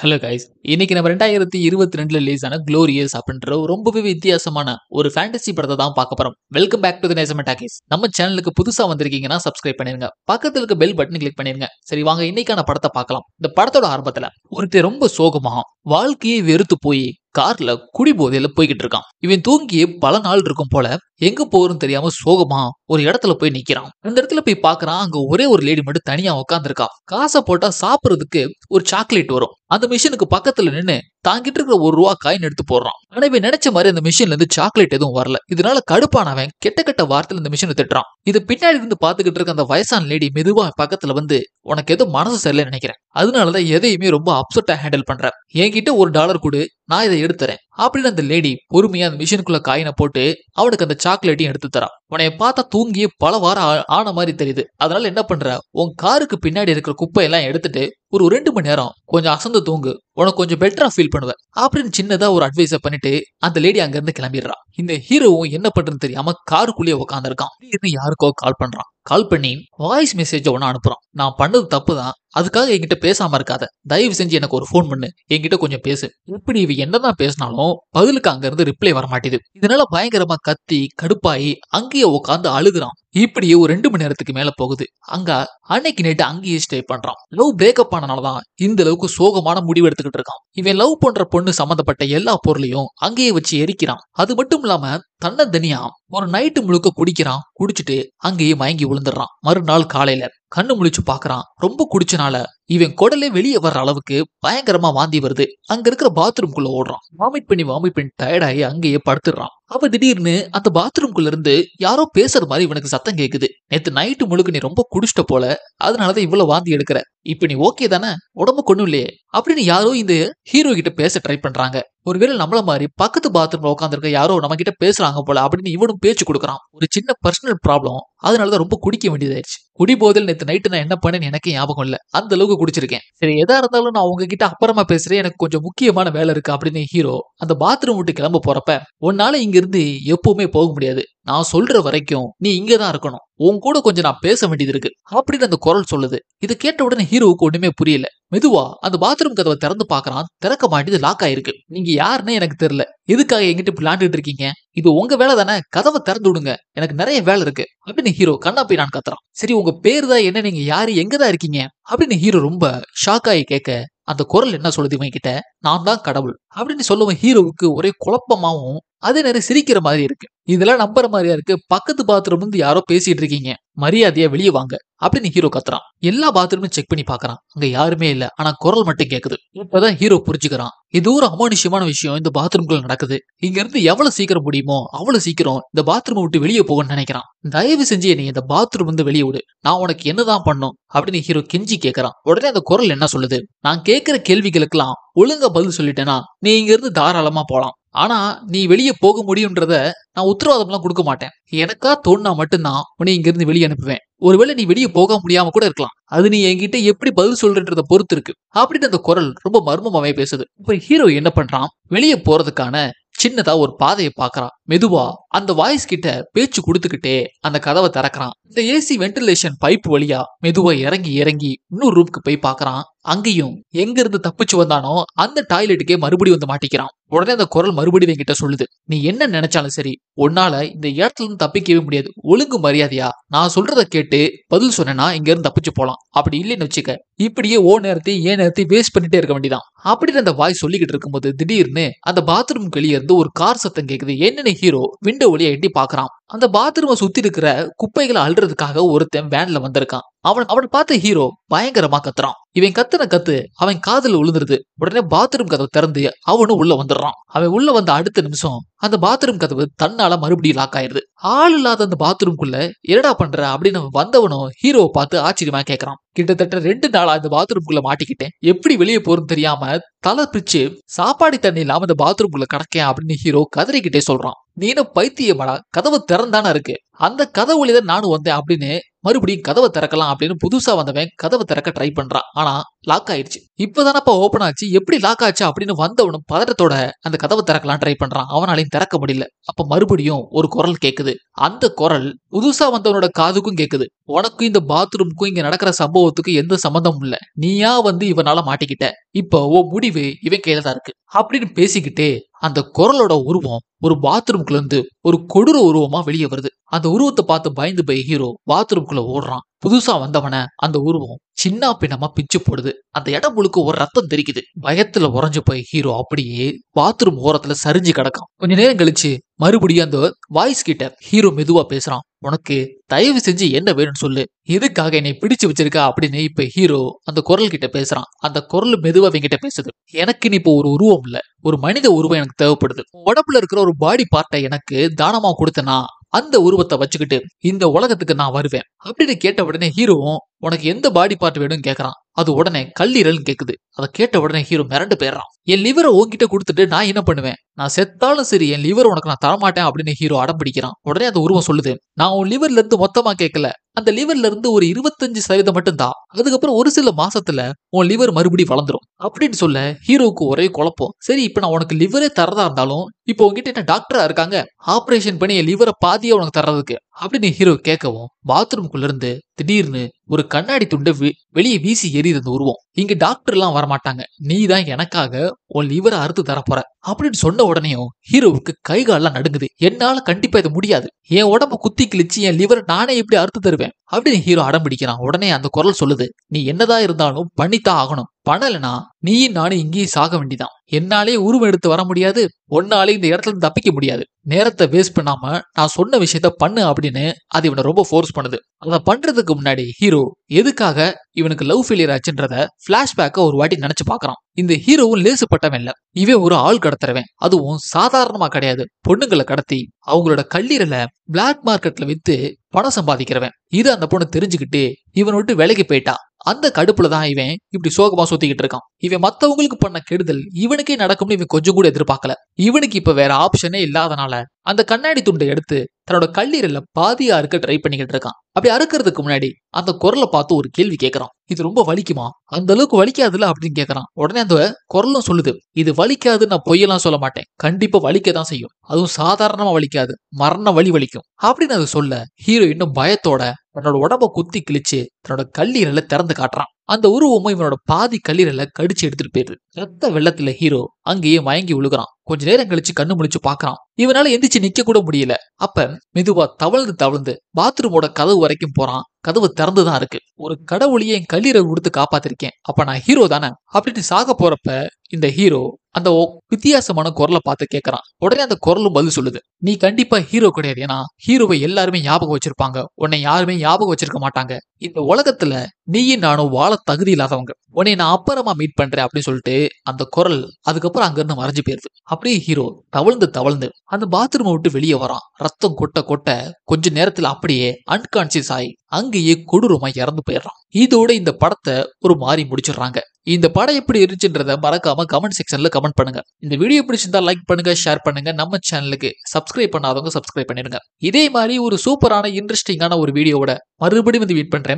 hello guys இன்னைக்கு நம்ம ரெண்டாயிரத்தி இருபத்தி ரெண்டுல ரிலீஸ் ஆன க்ளோரியஸ் அப்படின்ற ரொம்பவே வித்தியாசமான ஒரு ஃபேண்டசி படத்தை தான் பார்க்க போறோம் welcome back to the talkies நம்ம சேனலுக்கு புதுசா வந்திருக்கீங்கன்னா சப்ஸ்கிரைப் பண்ணிருங்க பக்கத்துல இருக்க பெல் பட்டன் கிளிக் பண்ணிருங்க சரி வாங்க இன்னைக்கான படத்தை பார்க்கலாம் இந்த படத்தோட ஆரம்பத்துல ஒருத்தர் ரொம்ப சோகமா வாழ்க்கையை வெறுத்து போய் கார்ல குடி போதையில போய்கிட்டு இருக்கான் இவன் தூங்கி பல நாள் இருக்கும் போல எங்க போறன்னு தெரியாம சோகமா ஒரு இடத்துல போய் நிக்கிறான் அந்த இடத்துல போய் பாக்குறான் அங்க ஒரே ஒரு லேடி மட்டும் தனியா உட்காந்துருக்கான் காசை போட்டா சாப்பிடுறதுக்கு ஒரு சாக்லேட் வரும் அந்த மிஷினுக்கு பக்கத்துல நின்று தாங்கிட்டு இருக்கிற ஒரு ரூபா காயின் எடுத்து போடுறான் ஆனா இவன் நினைச்ச மாதிரி அந்த மிஷின்ல இருந்து சாக்லேட் எதுவும் வரல இதனால கடுப்பானவன் கெட்ட கெட்ட வார்த்தையில இந்த மிஷினை திட்டுறான் இது பின்னாடி இருந்து பாத்துக்கிட்டு இருக்க அந்த வயசான லேடி மெதுவா பக்கத்துல வந்து உனக்கு எதுவும் மனசு சரியில்லை நினைக்கிறேன் அதனாலதான் எதையுமே ரொம்ப அப்செட்டா ஹேண்டில் பண்றேன் என்கிட்ட ஒரு டாலர் கொடு நான் இதை எடுத்துறேன் அப்படின்னு அந்த லேடி பொறுமையா அந்த மிஷினுக்குள்ள காயினை போட்டு அவனுக்கு அந்த சாக்லேட்டையும் எடுத்து தரா உனைய பார்த்தா தூங்கி பல வாரம் ஆன மாதிரி தெரியுது அதனால என்ன பண்ற உன் காருக்கு பின்னாடி இருக்கிற குப்பையெல்லாம் எடுத்துட்டு ஒரு ரெண்டு மணி நேரம் கொஞ்சம் அசந்து தூங்கு உனக்கு கொஞ்சம் பெட்டரா ஃபீல் பண்ணுவேன் அப்படின்னு சின்னதா ஒரு அட்வைஸை பண்ணிட்டு அந்த லேடி அங்கிருந்து கிளம்பிடுறா இந்த ஹீரோவும் என்ன பண்றதுன்னு தெரியாம காருக்குள்ளேயே உட்காந்துருக்கான் திடீர்னு யாருக்கோ கால் பண்றான் கால் பண்ணி வாய்ஸ் மெசேஜ் ஒன்று அனுப்புறான் நான் பண்ணது தப்பு தான் அதுக்காக என்கிட்ட பேசாம இருக்காத தயவு செஞ்சு எனக்கு ஒரு ஃபோன் பண்ணு என்கிட்ட கொஞ்சம் பேசு இப்படி இவ என்னதான் பேசினாலும் பதிலுக்கு அங்க இருந்து ரிப்ளை வர மாட்டேது இதனால பயங்கரமா கத்தி கடுப்பாயி அங்கேயே உட்காந்து அழுகுறான் இப்படியே ஒரு ரெண்டு மணி நேரத்துக்கு மேல போகுது அங்க அன்னைக்கு நைட்டு அங்கேயே ஸ்டே பண்றான் லவ் பிரேக்கப் ஆனனாலதான் இந்த அளவுக்கு சோகமான முடிவு எடுத்துக்கிட்டு இருக்கான் இவன் லவ் பண்ற பொண்ணு சம்பந்தப்பட்ட எல்லா பொருளையும் அங்கேயே வச்சு எரிக்கிறான் அது மட்டும் இல்லாம தன்னந்தனியா ஒரு நைட்டு முழுக்க குடிக்கிறான் குடிச்சிட்டு அங்கேயே மயங்கி விழுந்துடுறான் மறுநாள் காலையில கண்ணு முழிச்சு பாக்குறான் ரொம்ப குடிச்சனால இவன் குடலே வெளியே வர்ற அளவுக்கு பயங்கரமா வாந்தி வருது அங்க இருக்கிற குள்ள ஓடுறான் வாமிட் பண்ணி வாமிட் பண்ணி டயர்டாயி அங்கேயே படுத்துடுறான் அப்ப திடீர்னு அந்த குள்ள இருந்து யாரோ பேசுற மாதிரி இவனுக்கு சத்தம் கேக்குது நேத்து நைட்டு முழுக்க நீ ரொம்ப குடிச்சிட்ட போல அதனாலதான் இவ்வளவு வாந்தி எடுக்கிற இப்ப நீ ஓகே தானே உடம்பு கொண்டு இல்லையே அப்படின்னு யாரோ இந்த ஹீரோ கிட்ட பேச ட்ரை பண்றாங்க ஒருவேளை நம்மள மாதிரி பக்கத்து பாத்ரூம்ல உட்காந்துருக்க யாரோ நம்ம கிட்ட பேசுறாங்க போல அப்படின்னு இவனும் பேச்சு கொடுக்குறான் ஒரு சின்ன பர்சனல் ப்ராப்ளம் அதனால தான் ரொம்ப குடிக்க வேண்டியதாயிருச்சு குடிபோதில் நேற்று நைட்டு நான் என்ன பண்ணேன்னு எனக்கு ஞாபகம் இல்லை அந்த அளவுக்கு குடிச்சிருக்கேன் சரி எதா இருந்தாலும் நான் உங்ககிட்ட அப்புறமா பேசுறேன் எனக்கு கொஞ்சம் முக்கியமான வேலை இருக்கு அப்படின்னு ஹீரோ அந்த பாத்ரூம் விட்டு கிளம்ப போறப்ப உன்னால இங்கிருந்து எப்பவுமே போக முடியாது நான் சொல்ற வரைக்கும் நீ இங்க தான் இருக்கணும் உன் கூட கொஞ்சம் நான் பேச வேண்டியது இருக்கு அப்படின்னு அந்த குரல் சொல்லுது இதை கேட்ட உடனே ஹீரோவுக்கு ஒண்ணுமே புரியல மெதுவா அந்த பாத்ரூம் கதவை திறந்து பாக்குறான் திறக்க மாட்டேது லாக் ஆயிருக்கு நீங்க யாருன்னு எனக்கு தெரியல எதுக்காக எங்கிட்ட இப்படி விளாண்டுட்டு இருக்கீங்க இது உங்க வேலை தானே கதவை திறந்து விடுங்க எனக்கு நிறைய வேலை இருக்கு அப்படின்னு ஹீரோ கண்ணா போய் நான் கத்துறான் சரி உங்க பேர் தான் என்ன நீங்க யாரு எங்கதான் தான் இருக்கீங்க அப்படின்னு ஹீரோ ரொம்ப ஷாக் ஆகி கேட்க அந்த குரல் என்ன சொல்லுது இவங்க கிட்ட நான் தான் கடவுள் அப்படின்னு சொல்லுவோம் ஹீரோவுக்கு ஒரே குழப்பமாவும் அதே நேரம் சிரிக்கிற மாதிரி இருக்கு இதெல்லாம் நம்புற மாதிரியா இருக்கு பக்கத்து பாத்ரூம் இருந்து யாரோ பேசிட்டு இருக்கீங்க மரியாதையா வெளியே வாங்க அப்படின்னு ஹீரோ கத்துறான் எல்லா பாத்ரூமும் செக் பண்ணி பாக்குறான் அங்க யாருமே இல்ல ஆனா குரல் மட்டும் கேக்குது இப்பதான் ஹீரோ புரிஞ்சுக்கிறான் இது ஒரு அமானுஷ்யமான விஷயம் இந்த பாத்ரூம்குள்ள நடக்குது இங்க இருந்து எவ்வளவு சீக்கிரம் முடியுமோ அவ்வளவு சீக்கிரம் இந்த பாத்ரூமை விட்டு வெளியே போகணும்னு நினைக்கிறான் தயவு செஞ்சு நீ இந்த பாத்ரூம் வந்து வெளியே விடு நான் உனக்கு என்னதான் பண்ணும் அப்படின்னு ஹீரோ கெஞ்சி கேக்குறான் உடனே அந்த குரல் என்ன சொல்லுது நான் கேட்கிற கேள்விகளுக்கெல்லாம் ஒழுங்கா பதில் சொல்லிட்டேனா நீ இங்க இருந்து தாராளமா போலாம் ஆனா நீ வெளியே போக முடியும்ன்றத நான் உத்தரவாதம்லாம் கொடுக்க மாட்டேன் எனக்கா தோணுனா மட்டும்தான் உன்னை இங்கிருந்து வெளியே அனுப்புவேன் ஒருவேளை நீ வெளியே போக முடியாம கூட இருக்கலாம் அது நீ என்கிட்ட எப்படி பதில் சொல்றத பொறுத்து இருக்கு அப்படின்னு அந்த குரல் ரொம்ப மர்மமாவே பேசுது இப்ப ஹீரோ என்ன பண்றான் வெளியே போறதுக்கான சின்னதா ஒரு பாதையை பாக்குறான் மெதுவா அந்த வாய்ஸ் கிட்ட பேச்சு கொடுத்துக்கிட்டே அந்த கதவை திறக்கிறான் இந்த ஏசி வென்டிலேஷன் பைப் வழியா மெதுவா இறங்கி இறங்கி இன்னொரு ரூம்க்கு போய் பாக்குறான் அங்கேயும் எங்க இருந்து தப்பிச்சு வந்தானோ அந்த டாய்லெட்டுக்கே மறுபடியும் வந்து மாட்டிக்கிறான் உடனே அந்த குரல் மறுபடியும் என்கிட்ட சொல்லுது நீ என்ன நினைச்சாலும் சரி உன்னால இந்த இடத்துல இருந்து தப்பிக்கவே முடியாது ஒழுங்கு மரியாதையா நான் சொல்றத கேட்டு பதில் சொன்னா இங்க இருந்து தப்பிச்சு போலாம் அப்படி இல்லைன்னு வச்சுக்க இப்படியே ஓ நேரத்தையும் ஏன் நேரத்தையும் வேஸ்ட் பண்ணிட்டே இருக்க வேண்டியதான் அப்படின்னு அந்த வாய் சொல்லிக்கிட்டு இருக்கும்போது திடீர்னு அந்த பாத்ரூம் வெளியே இருந்து ஒரு கார் சத்தம் கேக்குது என்னென்ன ஹீரோ விண்டோ வழியை எட்டி பாக்குறான் அந்த பாத்ரூமை சுத்தி இருக்கிற குப்பைகளை அழுறதுக்காக ஒருத்தன் வேன்ல வந்திருக்கான் அவன் அவன் பார்த்த ஹீரோ பயங்கரமா கத்துறான் இவன் கத்துன கத்து அவன் காதல விழுந்துருது உடனே பாத்ரூம் கதவை திறந்து அவனும் உள்ள வந்துடுறான் அவன் உள்ள வந்த அடுத்த நிமிஷம் அந்த பாத்ரூம் கதவு தன்னால மறுபடியும் லாக் ஆயிருது ஆள் இல்லாத அந்த பாத்ரூம்குள்ள என்னடா பண்ற அப்படின்னு வந்தவனும் ஹீரோவை பார்த்து ஆச்சரியமா கேக்குறான் கிட்டத்தட்ட ரெண்டு நாளா இந்த பாத்ரூம்குள்ள மாட்டிக்கிட்டேன் எப்படி வெளியே போறோம்னு தெரியாம தலை பிரிச்சு சாப்பாடு தண்ணி இல்லாம இந்த பாத்ரூம்குள்ள கிடக்கேன் அப்படின்னு ஹீரோ கதறிக்கிட்டே சொல்றான் நீனும் பைத்தியமடா கதவு திறந்தானா இருக்கு அந்த கதவு தான் நானும் வந்தேன் அப்படின்னு மறுபடியும் கதவை திறக்கலாம் அப்படின்னு புதுசா வந்தவன் கதவை திறக்க ட்ரை பண்றான் ஆனா லாக் ஆயிடுச்சு இப்பதானப்பா ஓபன் ஆச்சு எப்படி லாக் ஆச்சு அப்படின்னு வந்தவனும் பதட்டத்தோட அந்த கதவை திறக்கலாம் ட்ரை பண்றான் அவனாலையும் திறக்க முடியல அப்ப மறுபடியும் ஒரு குரல் கேக்குது அந்த குரல் புதுசா வந்தவனோட காதுக்கும் கேக்குது உனக்கும் இந்த பாத்ரூம்க்கும் இங்க நடக்கிற சம்பவத்துக்கு எந்த சம்மந்தமும் இல்ல நீயா வந்து இவனால மாட்டிக்கிட்ட இப்போ ஓ முடிவு இவன் கையில தான் இருக்கு அப்படின்னு பேசிக்கிட்டே அந்த குரலோட உருவம் ஒரு பாத்ரூம்ல இருந்து ஒரு கொடூர உருவமா வெளியே வருது அந்த உருவத்தை பார்த்து பயந்து போய் ஹீரோ பாத்ரூம்குள்ள ஓடுறான் புதுசா வந்தவன அந்த உருவம் சின்ன பின்னமா பிச்சு போடுது அந்த இடம் முழுக்க ஒரு ரத்தம் தெரிக்குது பயத்துல உறைஞ்சு போய் ஹீரோ அப்படியே பாத்ரூம் ஓரத்துல சரிஞ்சு கிடக்கும் கொஞ்ச நேரம் கழிச்சு மறுபடியும் அந்த வாய்ஸ் கிட்ட ஹீரோ மெதுவா பேசுறான் உனக்கு தயவு செஞ்சு என்ன வேணும்னு சொல்லு எதுக்காக என்னை பிடிச்சு வச்சிருக்கா அப்படின்னு இப்ப ஹீரோ அந்த குரல் கிட்ட பேசுறான் அந்த குரல் மெதுவா என்கிட்ட பேசுது எனக்குன்னு இப்போ ஒரு உருவம் இல்ல ஒரு மனித உருவம் எனக்கு தேவைப்படுது உடம்புல இருக்கிற ஒரு பாடி பார்ட்டை எனக்கு தானமா கொடுத்தனா அந்த உருவத்தை வச்சுக்கிட்டு இந்த உலகத்துக்கு நான் வருவேன் அப்படின்னு கேட்ட உடனே ஹீரோவும் உனக்கு எந்த பாடி பார்ட் வேணும்னு கேக்குறான் அது உடனே கல்லீரல் கேக்குது அதை கேட்ட உடனே ஹீரோ மிரண்டு போயிடுறான் என் லிவரை உங்ககிட்ட கொடுத்துட்டு நான் என்ன பண்ணுவேன் நான் செத்தாலும் சரி என் லிவர் உனக்கு நான் தரமாட்டேன் அப்படின்னு ஹீரோ அடம் பிடிக்கிறான் உடனே அந்த உருவம் சொல்லுது நான் உன் லிவர்ல இருந்து மொத்தமா கேட்கல அந்த லிவர்ல இருந்து ஒரு இருபத்தஞ்சு சதவீதம் மட்டும்தான் அதுக்கப்புறம் ஒரு சில மாசத்துல உன் லிவர் மறுபடியும் வளர்ந்துரும் அப்படின்னு சொல்ல ஹீரோக்கு ஒரே குழப்பம் சரி இப்ப நான் உனக்கு லிவரே தரதா இருந்தாலும் இப்போ உங்ககிட்ட என்ன டாக்டரா இருக்காங்க ஆப்ரேஷன் பண்ணி என் லிவரை பாதியா உனக்கு தர்றதுக்கு அப்படின்னு ஹீரோ கேட்கவும் பாத்ரூம்குள்ள இருந்து திடீர்னு ஒரு கண்ணாடி துண்டை வெளியே வீசி எறியது உருவம் இங்க டாக்டர் எல்லாம் வரமாட்டாங்க நீ தான் எனக்காக உன் லிவரை அறுத்து தரப்போற அப்படின்னு சொன்ன உடனேயும் ஹீரோவுக்கு கை காலெல்லாம் நடுங்குது என்னால கண்டிப்பா இது முடியாது என் உடம்ப குத்தி கிழிச்சு என் லிவரை நானே எப்படி அறுத்து தருவேன் அப்படின்னு ஹீரோ அடம் பிடிக்கிறான் உடனே அந்த குரல் சொல்லுது நீ என்னதான் இருந்தாலும் பண்ணித்தான் ஆகணும் பணம் நீயும் நானும் இங்கேயும் சாக வேண்டிதான் என்னாலே உருவம் எடுத்து வர முடியாது ஒன்னாலே இந்த இடத்துல இருந்து தப்பிக்க முடியாது நேரத்தை வேஸ்ட் பண்ணாம நான் சொன்ன விஷயத்த பண்ணு அப்படின்னு அது இவனை ரொம்ப ஃபோர்ஸ் பண்ணுது அதை பண்றதுக்கு முன்னாடி ஹீரோ எதுக்காக இவனுக்கு லவ் ஃபெயிலியர் ஆச்சுன்றத பிளாஷ்பேக்க ஒரு வாட்டி நினைச்சு பாக்குறான் இந்த ஹீரோவும் லேசுப்பட்டவன் இல்ல இவன் ஒரு ஆள் கடத்துறவன் அதுவும் சாதாரணமா கிடையாது பொண்ணுங்களை கடத்தி அவங்களோட கல்லீரல பிளாக் மார்க்கெட்ல வித்து பணம் சம்பாதிக்கிறவன் இது அந்த பொண்ணு தெரிஞ்சுக்கிட்டு இவன் விட்டு வேலைக்கு போயிட்டா அந்த கடுப்புல தான் இவன் இப்படி சோகமா சுத்திக்கிட்டு இருக்கான் இவன் மத்தவங்களுக்கு பண்ண கெடுதல் இவனுக்கே நடக்கும்னு இவன் கொஞ்சம் கூட எதிர்பார்க்கல இவனுக்கு இப்ப வேற ஆப்ஷனே இல்லாதனால அந்த கண்ணாடி துண்டை எடுத்து தன்னோட கல்லீரல பாதியா அறுக்க ட்ரை பண்ணிக்கிட்டு இருக்கான் அப்படி அறுக்கிறதுக்கு முன்னாடி அந்த குரலை பார்த்து ஒரு கேள்வி கேட்கறான் இது ரொம்ப வலிக்குமா அந்த அளவுக்கு வலிக்காதுல அப்படின்னு கேட்கறான் உடனே அந்த குரலும் சொல்லுது இது வலிக்காது நான் பொய்யெல்லாம் சொல்ல மாட்டேன் கண்டிப்பா வலிக்க தான் செய்யும் அதுவும் சாதாரணமா வலிக்காது மரண வலி வலிக்கும் அப்படின்னு அதை சொல்ல ஹீரோ இன்னும் பயத்தோட தன்னோட உடம்ப குத்தி கிழிச்சு தன்னோட கல்லீரலை திறந்து காட்டுறான் அந்த உருவமும் இவனோட பாதி கல்லீரல கடிச்சு எடுத்துட்டு போயிரு ரத்த வெள்ளத்துல ஹீரோ அங்கேயே மயங்கி விழுகிறான் கொஞ்ச நேரம் கழிச்சு கண்ணு முழிச்சு பாக்குறான் இவனால எந்திரிச்சு நிக்க கூட முடியல அப்ப மெதுவா தவழ்ந்து தவழ்ந்து பாத்ரூமோட கதவு வரைக்கும் போறான் கதவு திறந்துதான் இருக்கு ஒரு கடவுளையே என் கல்லீரல் கொடுத்து காப்பாத்திருக்கேன் அப்ப நான் ஹீரோ தானே அப்படின்னு சாக போறப்ப இந்த ஹீரோ அந்த வித்தியாசமான குரலை பார்த்து கேட்கறான் உடனே அந்த குரலும் பதில் சொல்லுது நீ கண்டிப்பா ஹீரோ கிடையாது ஏன்னா ஹீரோவை எல்லாருமே ஞாபகம் வச்சிருப்பாங்க உன்னை யாருமே ஞாபகம் வச்சிருக்க மாட்டாங்க இந்த உலகத்துல நீயும் நானும் வாழ தகுதி இல்லாதவங்க உன்னை நான் அப்புறமா மீட் பண்றேன் அப்படின்னு சொல்லிட்டு அந்த குரல் அதுக்கப்புறம் அங்கிருந்து மறைஞ்சு போயிருது அப்படியே ஹீரோ தவழ்ந்து தவழ்ந்து அந்த பாத்ரூமை விட்டு வெளியே வரான் ரத்தம் கொட்ட கொட்ட கொஞ்ச நேரத்துல அப்படியே அன்கான்சியஸ் ஆகி அங்கேயே கொடூரமா இறந்து போயிடுறான் இதோட இந்த படத்தை ஒரு மாறி முடிச்சிடுறாங்க இந்த படம் எப்படி இருந்துச்சுன்றத மறக்காம கமெண்ட் செக்ஷன்ல கமெண்ட் பண்ணுங்க இந்த வீடியோ பிடிச்சிருந்தா லைக் பண்ணுங்க ஷேர் பண்ணுங்க நம்ம சேனலுக்கு சப்ஸ்கிரைப் பண்ணாதவங்க சப்ஸ்கிரைப் பண்ணிடுங்க இதே மாதிரி ஒரு சூப்பரான இன்ட்ரெஸ்டிங்கான ஒரு வீடியோவோட மறுபடியும் வந்து வீட் பண்றேன்